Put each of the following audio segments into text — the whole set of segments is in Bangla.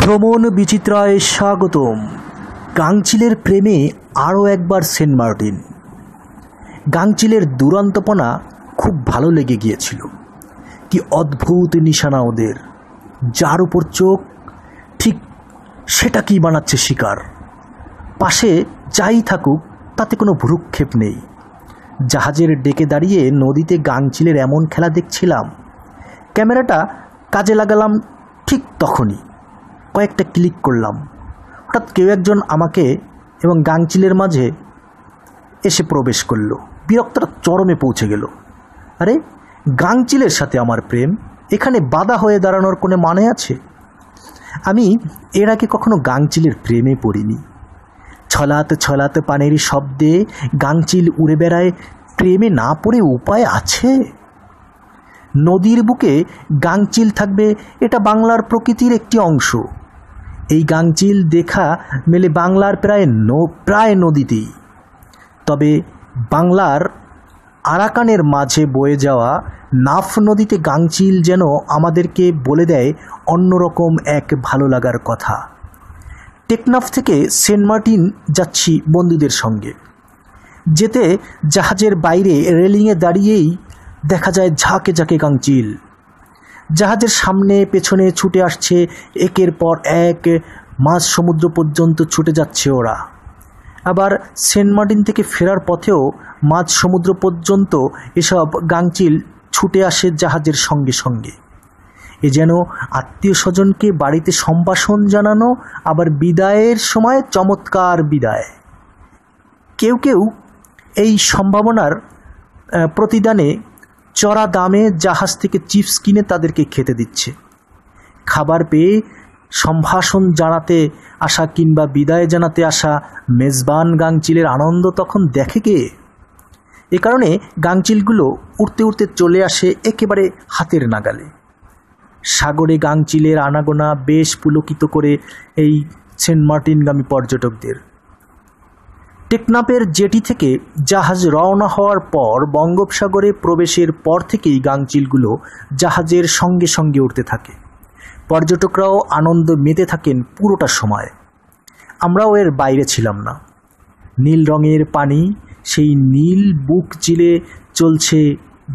ভ্রমণ বিচিত্রায় স্বাগতম গাংচিলের প্রেমে আরও একবার সেন্ট মার্টিন গাংচিলের দুরন্তপনা খুব ভালো লেগে গিয়েছিল কি অদ্ভুত নিশানা ওদের যার উপর চোখ ঠিক সেটা কি বানাচ্ছে শিকার পাশে যাই থাকুক তাতে কোনো ভ্রুক্ষেপ নেই জাহাজের ডেকে দাঁড়িয়ে নদীতে গাংচিলের এমন খেলা দেখছিলাম ক্যামেরাটা কাজে লাগালাম ঠিক তখনই কয়েকটা ক্লিক করলাম হঠাৎ কেউ একজন আমাকে এবং গাংচিলের মাঝে এসে প্রবেশ করলো বিরক্তটা চরমে পৌঁছে গেল আরে গাংচিলের সাথে আমার প্রেম এখানে বাধা হয়ে দাঁড়ানোর কোনো মানে আছে আমি এর আগে কখনো গাংচিলের প্রেমে পড়িনি ছলাতে ছলাতে পানেরই শব্দে গাংচিল উড়ে বেড়ায় প্রেমে না পড়ে উপায় আছে নদীর বুকে গাংচিল থাকবে এটা বাংলার প্রকৃতির একটি অংশ এই গাংচিল দেখা মেলে বাংলার প্রায় নো প্রায় নদীতেই তবে বাংলার আরাকানের মাঝে বয়ে যাওয়া নাফ নদীতে গাংচিল যেন আমাদেরকে বলে দেয় অন্যরকম এক ভালো লাগার কথা টেকনাফ থেকে সেন্ট মার্টিন যাচ্ছি বন্ধুদের সঙ্গে যেতে জাহাজের বাইরে রেলিংয়ে দাঁড়িয়েই দেখা যায় ঝাঁকে ঝাঁকে গাংচিল জাহাজের সামনে পেছনে ছুটে আসছে একের পর এক মাঝ সমুদ্র পর্যন্ত ছুটে যাচ্ছে ওরা আবার সেন্ট মার্টিন থেকে ফেরার পথেও মাঝ সমুদ্র পর্যন্ত এসব গাংচিল ছুটে আসে জাহাজের সঙ্গে সঙ্গে এ যেন আত্মীয় স্বজনকে বাড়িতে সম্ভাষণ জানানো আবার বিদায়ের সময় চমৎকার বিদায় কেউ কেউ এই সম্ভাবনার প্রতিদানে চড়া দামে জাহাজ থেকে চিপস কিনে তাদেরকে খেতে দিচ্ছে খাবার পেয়ে সম্ভাষণ জানাতে আসা কিংবা বিদায় জানাতে আসা মেজবান গাংচিলের আনন্দ তখন দেখে কে এ কারণে গাংচিলগুলো উড়তে উড়তে চলে আসে একেবারে হাতের নাগালে সাগরে গাংচিলের আনাগোনা বেশ পুলকিত করে এই সেন্ট মার্টিনগামী পর্যটকদের টেকনাপের জেটি থেকে জাহাজ রওনা হওয়ার পর বঙ্গোপসাগরে প্রবেশের পর থেকেই গাংচিলগুলো জাহাজের সঙ্গে সঙ্গে উঠতে থাকে পর্যটকরাও আনন্দ মেতে থাকেন পুরোটা সময় আমরাও এর বাইরে ছিলাম না নীল রঙের পানি সেই নীল বুক চিলে চলছে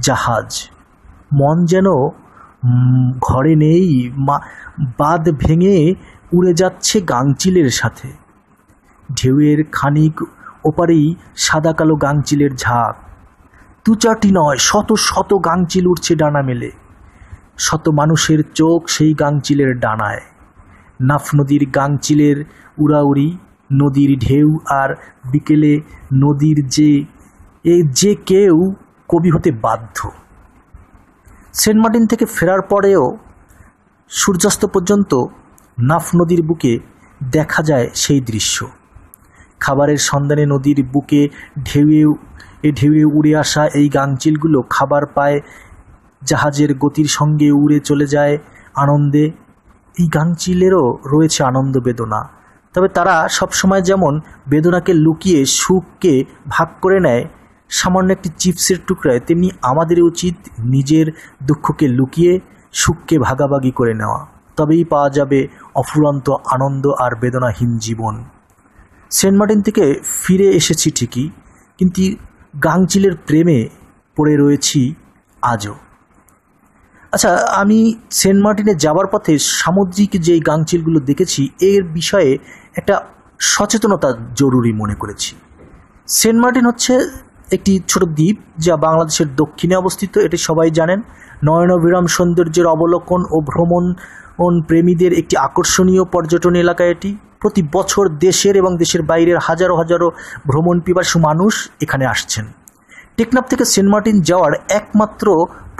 জাহাজ মন যেন ঘরে নেই বাদ ভেঙে উড়ে যাচ্ছে গাংচিলের সাথে ঢেউয়ের খানিক ওপারেই সাদা কালো গাংচিলের ঝাঁক দু চারটি নয় শত শত গাংচিল উঠছে ডানা মেলে শত মানুষের চোখ সেই গাংচিলের ডানায় নাফ নদীর গাংচিলের উড়াউড়ি নদীর ঢেউ আর বিকেলে নদীর যে এ যে কেউ কবি হতে বাধ্য সেন্ট মার্টিন থেকে ফেরার পরেও সূর্যাস্ত পর্যন্ত নাফ নদীর বুকে দেখা যায় সেই দৃশ্য খাবারের সন্ধানে নদীর বুকে ঢেউয়ে ঢেউয়ে উড়ে আসা এই গাঙচিলগুলো খাবার পায় জাহাজের গতির সঙ্গে উড়ে চলে যায় আনন্দে এই গাঙচিলেরও রয়েছে আনন্দ বেদনা তবে তারা সবসময় যেমন বেদনাকে লুকিয়ে সুখকে ভাগ করে নেয় সামান্য একটি চিপসের টুকরায় তেমনি আমাদের উচিত নিজের দুঃখকে লুকিয়ে সুখকে ভাগাভাগি করে নেওয়া তবেই পাওয়া যাবে অফুরন্ত আনন্দ আর বেদনাহীন জীবন সেন্ট মার্টিন থেকে ফিরে এসেছি ঠিকই কিন্তু গাংচিলের প্রেমে পড়ে রয়েছি আজও আচ্ছা আমি সেন্ট মার্টিনে যাবার পথে সামুদ্রিক যে গাংচিলগুলো দেখেছি এর বিষয়ে একটা সচেতনতা জরুরি মনে করেছি সেন্ট মার্টিন হচ্ছে একটি ছোট দ্বীপ যা বাংলাদেশের দক্ষিণে অবস্থিত এটি সবাই জানেন নয়নবিরাম সৌন্দর্যের অবলোকন ও ভ্রমণ প্রেমীদের একটি আকর্ষণীয় পর্যটন এলাকা এটি প্রতি বছর দেশের এবং দেশের বাইরের হাজারো হাজারো ভ্রমণ পিপাসু মানুষ এখানে আসছেন টেকনাফ থেকে সেন্ট মার্টিন যাওয়ার একমাত্র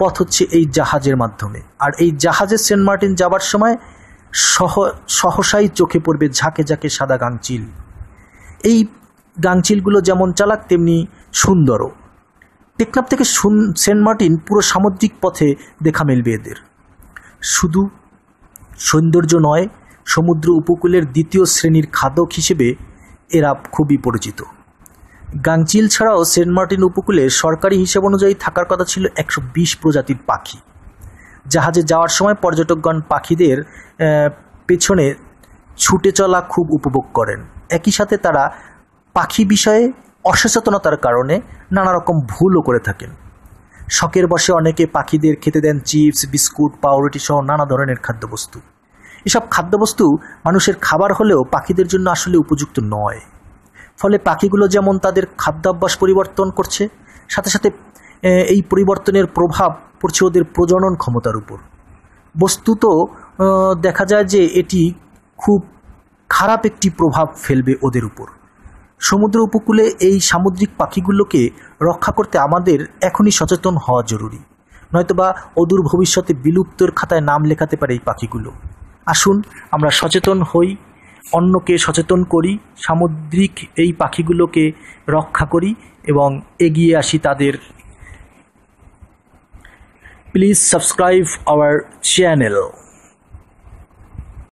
পথ হচ্ছে এই জাহাজের মাধ্যমে আর এই জাহাজে সেন্ট মার্টিন যাবার সময় সহ সহসাই চোখে পড়বে ঝাঁকে ঝাঁকে সাদা গাংচিল এই গাংচিলগুলো যেমন চালাক তেমনি সুন্দরও টেকনাপ থেকে সেন্ট মার্টিন পুরো সামুদ্রিক পথে দেখা মিলবে এদের শুধু সৌন্দর্য নয় সমুদ্র উপকূলের দ্বিতীয় শ্রেণীর খাদক হিসেবে এরা খুবই পরিচিত গাংচিল ছাড়াও সেন্ট মার্টিন উপকূলে সরকারি হিসেব অনুযায়ী থাকার কথা ছিল একশো বিশ প্রজাতির পাখি জাহাজে যাওয়ার সময় পর্যটকগণ পাখিদের পেছনে ছুটে চলা খুব উপভোগ করেন একই সাথে তারা পাখি বিষয়ে অসচেতনতার কারণে নানা রকম ভুলও করে থাকেন শখের বসে অনেকে পাখিদের খেতে দেন চিপস বিস্কুট পাউরুটি সহ নানা ধরনের খাদ্যবস্তু এসব খাদ্যবস্তু মানুষের খাবার হলেও পাখিদের জন্য আসলে উপযুক্ত নয় ফলে পাখিগুলো যেমন তাদের খাদ্যাভ্যাস পরিবর্তন করছে সাথে সাথে এই পরিবর্তনের প্রভাব পড়ছে ওদের প্রজনন ক্ষমতার উপর বস্তুত দেখা যায় যে এটি খুব খারাপ একটি প্রভাব ফেলবে ওদের উপর সমুদ্র উপকূলে এই সামুদ্রিক পাখিগুলোকে রক্ষা করতে আমাদের এখনই সচেতন হওয়া জরুরি নয়তোবা অদূর ভবিষ্যতে বিলুপ্তর খাতায় নাম লেখাতে পারে এই পাখিগুলো আসুন আমরা সচেতন হই অন্যকে সচেতন করি সামুদ্রিক এই পাখিগুলোকে রক্ষা করি এবং এগিয়ে আসি তাদের প্লিজ সাবস্ক্রাইব আওয়ার চ্যানেল